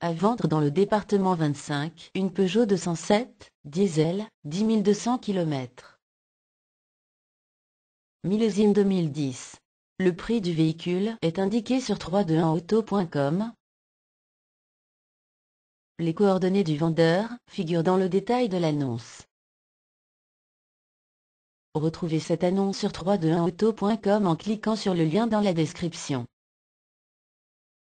À vendre dans le département 25, une Peugeot 207, diesel, 10 200 km. Millésime 2010. Le prix du véhicule est indiqué sur 321auto.com. Les coordonnées du vendeur figurent dans le détail de l'annonce. Retrouvez cette annonce sur 321auto.com en cliquant sur le lien dans la description.